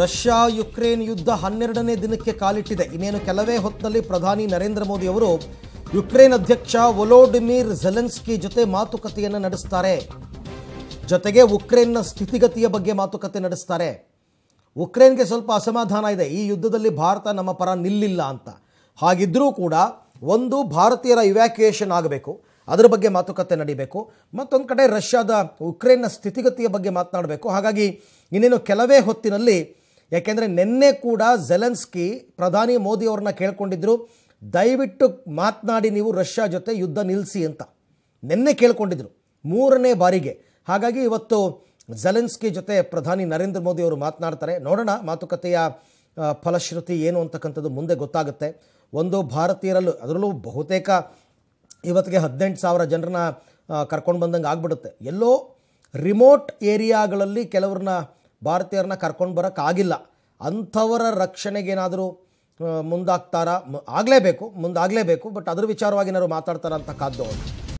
Russia Ukraine ಯುದ್ಧ ಹನ್ನೆರಡನೇ ದಿನಕ್ಕೆ ಕಾಲಿಟ್ಟಿದೆ ಇನ್ನೇನು ಕೆಲವೇ ಹೊತ್ತಿನಲ್ಲಿ ಪ್ರಧಾನಿ ನರೇಂದ್ರ ಮೋದಿ ಅವರು ಯುಕ್ರೇನ್ ಅಧ್ಯಕ್ಷ ವೊಲೋಡಿಮಿರ್ ಝೆಲೆನ್ಸ್ಕಿ ಜೊತೆ ಮಾತುಕತೆಯನ್ನು ನಡೆಸ್ತಾರೆ ಜೊತೆಗೆ ಉಕ್ರೇನ್ನ ಸ್ಥಿತಿಗತಿಯ ಬಗ್ಗೆ ಮಾತುಕತೆ ನಡೆಸ್ತಾರೆ ಉಕ್ರೇನ್ಗೆ ಸ್ವಲ್ಪ ಅಸಮಾಧಾನ ಇದೆ ಈ ಯುದ್ಧದಲ್ಲಿ ಭಾರತ ನಮ್ಮ ಪರ ನಿಲ್ಲಿಲ್ಲ ಅಂತ ಹಾಗಿದ್ರೂ ಕೂಡ ಒಂದು ಭಾರತೀಯರ ಇವ್ಯಾಕ್ಯುಯೇಷನ್ ಆಗಬೇಕು ಅದರ ಬಗ್ಗೆ ಮಾತುಕತೆ ನಡೀಬೇಕು ಮತ್ತೊಂದು ಕಡೆ ರಷ್ಯಾದ ಉಕ್ರೇನ್ನ ಸ್ಥಿತಿಗತಿಯ ಬಗ್ಗೆ ಮಾತನಾಡಬೇಕು ಹಾಗಾಗಿ ಇನ್ನೇನು ಕೆಲವೇ ಹೊತ್ತಿನಲ್ಲಿ ಯಾಕೆಂದರೆ ನಿನ್ನೆ ಕೂಡ ಜೆಲೆನ್ಸ್ಕಿ ಪ್ರಧಾನಿ ಮೋದಿ ಅವ್ರನ್ನ ಕೇಳ್ಕೊಂಡಿದ್ರು ದಯವಿಟ್ಟು ಮಾತನಾಡಿ ನೀವು ರಷ್ಯಾ ಜೊತೆ ಯುದ್ಧ ನಿಲ್ಲಿಸಿ ಅಂತ ನಿನ್ನೆ ಕೇಳ್ಕೊಂಡಿದ್ರು ಮೂರನೇ ಬಾರಿಗೆ ಹಾಗಾಗಿ ಇವತ್ತು ಜೆಲೆನ್ಸ್ಕಿ ಜೊತೆ ಪ್ರಧಾನಿ ನರೇಂದ್ರ ಮೋದಿ ಅವರು ಮಾತನಾಡ್ತಾರೆ ನೋಡೋಣ ಮಾತುಕತೆಯ ಫಲಶ್ರುತಿ ಏನು ಅಂತಕ್ಕಂಥದ್ದು ಮುಂದೆ ಗೊತ್ತಾಗುತ್ತೆ ಒಂದು ಭಾರತೀಯರಲ್ಲೂ ಅದರಲ್ಲೂ ಬಹುತೇಕ ಇವತ್ತಿಗೆ ಹದಿನೆಂಟು ಸಾವಿರ ಜನರನ್ನ ಕರ್ಕೊಂಡು ಬಂದಂಗೆ ಆಗ್ಬಿಡುತ್ತೆ ಎಲ್ಲೋ ರಿಮೋಟ್ ಏರಿಯಾಗಳಲ್ಲಿ ಕೆಲವ್ರನ್ನ ಭಾರತೀಯರನ್ನ ಕರ್ಕೊಂಡು ಬರೋಕ್ಕಾಗಿಲ್ಲ ಅಂಥವರ ರಕ್ಷಣೆಗೇನಾದರೂ ಮುಂದಾಗ್ತಾರಾ ಆಗಲೇಬೇಕು ಮುಂದಾಗಲೇಬೇಕು ಬಟ್ ಅದ್ರ ವಿಚಾರವಾಗಿ ಏನಾದ್ರು ಮಾತಾಡ್ತಾರ ಅಂತಕ್ಕದ್ದು